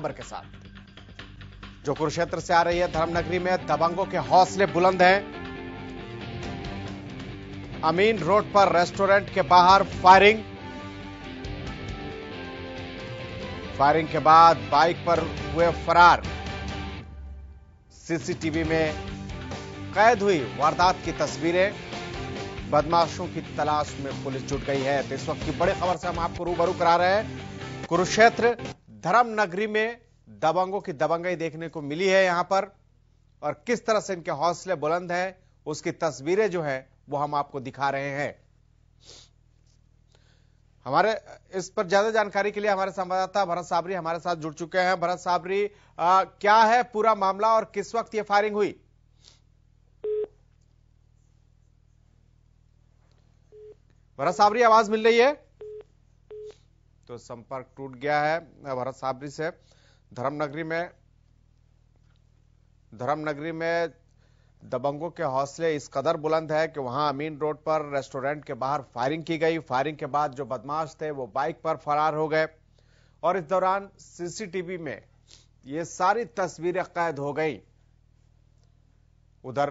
खबर के साथ जो कुरुक्षेत्र से आ रही है धर्मनगरी में दबंगों के हौसले बुलंद हैं अमीन रोड पर रेस्टोरेंट के बाहर फायरिंग फायरिंग के बाद बाइक पर हुए फरार सीसीटीवी में कैद हुई वारदात की तस्वीरें बदमाशों की तलाश में पुलिस जुट गई है तो इस वक्त की बड़ी खबर से हम आपको रूबरू करा रहे हैं कुरुक्षेत्र धर्म नगरी में दबंगों की दबंगाई देखने को मिली है यहां पर और किस तरह से इनके हौसले बुलंद है उसकी तस्वीरें जो है वो हम आपको दिखा रहे हैं हमारे इस पर ज्यादा जानकारी के लिए हमारे संवाददाता भरत साबरी हमारे साथ जुड़ चुके हैं भरत साबरी आ, क्या है पूरा मामला और किस वक्त ये फायरिंग हुई भरत साबरी आवाज मिल रही है तो संपर्क टूट गया है भरत साबरी से धर्मनगरी में धर्मनगरी में दबंगों के हौसले इस कदर बुलंद है कि वहां अमीन रोड पर रेस्टोरेंट के बाहर फायरिंग की गई फायरिंग के बाद जो बदमाश थे वो बाइक पर फरार हो गए और इस दौरान सीसीटीवी में ये सारी तस्वीरें कैद हो गई उधर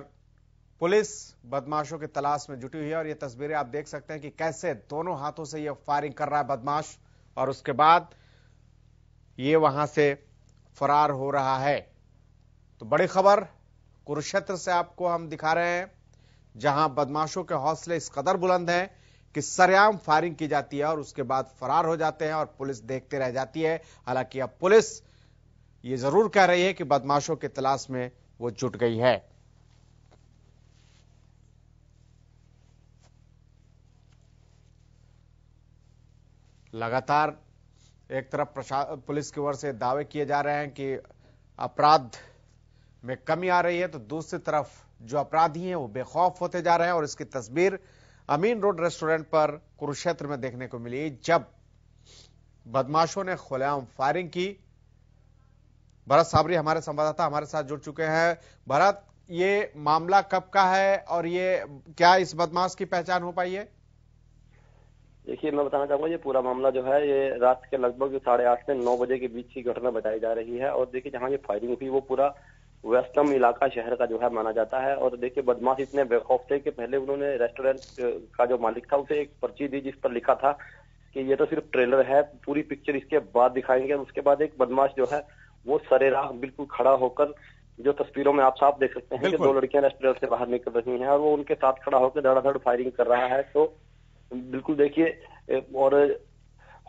पुलिस बदमाशों की तलाश में जुटी हुई है और ये तस्वीरें आप देख सकते हैं कि कैसे दोनों हाथों से ये फायरिंग कर रहा है बदमाश और उसके बाद ये वहां से फरार हो रहा है तो बड़ी खबर कुरुक्षेत्र से आपको हम दिखा रहे हैं जहां बदमाशों के हौसले इस कदर बुलंद हैं कि सरेआम फायरिंग की जाती है और उसके बाद फरार हो जाते हैं और पुलिस देखते रह जाती है हालांकि अब पुलिस ये जरूर कह रही है कि बदमाशों की तलाश में वो जुट गई है लगातार एक तरफ पुलिस की ओर से दावे किए जा रहे हैं कि अपराध में कमी आ रही है तो दूसरी तरफ जो अपराधी हैं वो बेखौफ होते जा रहे हैं और इसकी तस्वीर अमीन रोड रेस्टोरेंट पर कुरुक्षेत्र में देखने को मिली जब बदमाशों ने खुलेआम फायरिंग की भरत साबरी हमारे संवाददाता हमारे साथ जुड़ चुके हैं भरत ये मामला कब का है और ये क्या इस बदमाश की पहचान हो पाई है देखिए मैं बताना चाहूंगा ये पूरा मामला जो है ये रात के लगभग साढ़े आठ से नौ बजे के बीच की घटना बताई जा रही है और देखिए जहाँ ये फायरिंग हुई वो पूरा वेस्टर्न इलाका शहर का जो है माना जाता है और देखिए बदमाश इतने बेखौफ थे कि पहले उन्होंने रेस्टोरेंट का जो मालिक था उसे एक पर्ची दी जिस पर लिखा था कि ये तो सिर्फ ट्रेलर है पूरी पिक्चर इसके बाद दिखाएंगे उसके बाद एक बदमाश जो है वो सरेराह बिल्कुल खड़ा होकर जो तस्वीरों में आप साफ देख सकते हैं कि दो लड़कियां रेस्टोरेंट से बाहर निकल रही हैं और वो उनके साथ खड़ा होकर धड़ाधड़ फायरिंग कर रहा है तो बिल्कुल देखिए और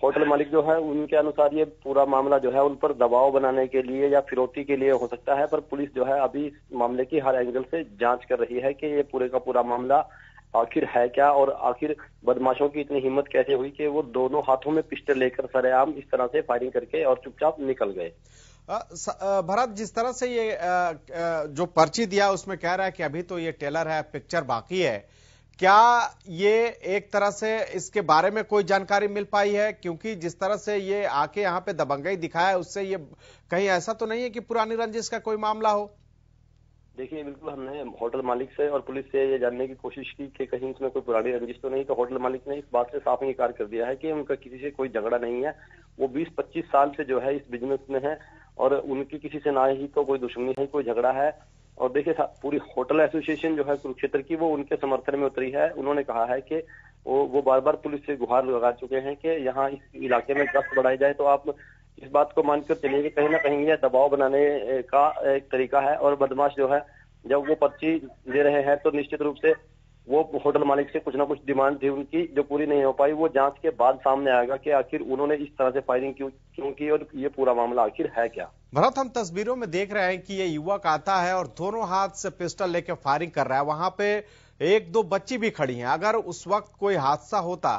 होटल मालिक जो है उनके अनुसार ये पूरा मामला जो है उन पर दबाव बनाने के लिए या फिरौती के लिए हो सकता है पर पुलिस जो है अभी इस मामले की हर एंगल से जांच कर रही है कि ये पूरे का पूरा मामला आखिर है क्या और आखिर बदमाशों की इतनी हिम्मत कैसे हुई कि वो दोनों हाथों में पिस्टल लेकर सरेआम इस तरह से फायरिंग करके और चुपचाप निकल गए भरत जिस तरह से ये जो पर्ची दिया उसमें कह रहा है कि अभी तो ये टेलर है पिक्चर बाकी है क्या ये एक तरह से इसके बारे में कोई जानकारी मिल पाई है क्योंकि जिस तरह से ये आके यहाँ पे दबंगई दिखाया उससे ये कहीं ऐसा तो नहीं है कि पुरानी रंजिश का कोई मामला हो देखिए बिल्कुल हमने होटल मालिक से और पुलिस से ये जानने की कोशिश की कि कहीं उसमें कोई पुरानी रंजिश तो नहीं तो होटल मालिक ने इस बात से साफ इंकार कर दिया है कि उनका किसी से कोई झगड़ा नहीं है वो 20-25 साल से जो है इस बिजनेस में है और उनकी किसी से ना ही तो कोई दुश्मनी है कोई झगड़ा है और देखिए पूरी होटल एसोसिएशन जो है कुरुक्षेत्र की वो उनके समर्थन में उतरी है उन्होंने कहा है कि वो वो बार बार पुलिस से गुहार लगा चुके हैं कि यहाँ इस इलाके में गश्त बढ़ाई जाए तो आप इस बात को मानकर चलिए कि कहीं ना कहीं यह दबाव बनाने का एक तरीका है और बदमाश जो है जब वो पर्ची दे रहे हैं तो निश्चित रूप से वो होटल मालिक से कुछ ना कुछ डिमांड थी उनकी जो पूरी नहीं हो पाई वो जांच के बाद सामने आएगा कि आखिर उन्होंने इस तरह से फायरिंग क्यों क्यों की और ये पूरा मामला आखिर है क्या भरत हम तस्वीरों में देख रहे हैं कि ये युवक आता है और दोनों हाथ से पिस्टल लेके फायरिंग कर रहा है वहां पे एक दो बच्ची भी खड़ी है अगर उस वक्त कोई हादसा होता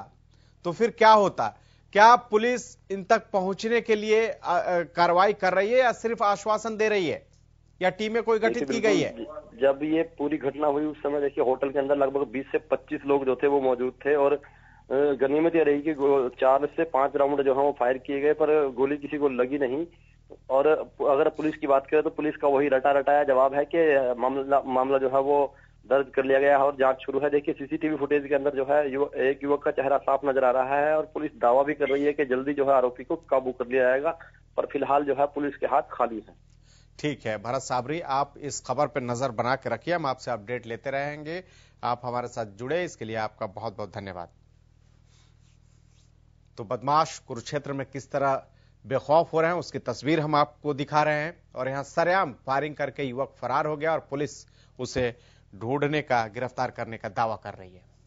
तो फिर क्या होता क्या पुलिस इन तक पहुंचने के लिए कार्रवाई कर रही है या सिर्फ आश्वासन दे रही है या टीमें कोई गठित की गई है जब ये पूरी घटना हुई उस समय देखिए होटल के अंदर लगभग 20 से 25 लोग जो थे वो मौजूद थे और गनीमत यह रही कि चार से पांच राउंड जो है वो फायर किए गए पर गोली किसी को लगी नहीं और अगर पुलिस की बात करें तो पुलिस का वही रटा रटाया जवाब है कि मामला मामला जो है वो दर्ज कर लिया गया है और जांच शुरू है देखिए सीसीटीवी फुटेज के अंदर जो है यु, एक युवक का चेहरा साफ नजर आ रहा है और पुलिस दावा भी कर रही है कि जल्दी जो है आरोपी को काबू कर लिया जाएगा पर फिलहाल जो है पुलिस के हाथ खाली है ठीक है भरत साबरी आप इस खबर पर नजर बना के रखिए हम आपसे अपडेट लेते रहेंगे आप हमारे साथ जुड़े इसके लिए आपका बहुत बहुत धन्यवाद तो बदमाश कुरुक्षेत्र में किस तरह बेखौफ हो रहे हैं उसकी तस्वीर हम आपको दिखा रहे हैं और यहां सरेआम फायरिंग करके युवक फरार हो गया और पुलिस उसे ढूंढने का गिरफ्तार करने का दावा कर रही है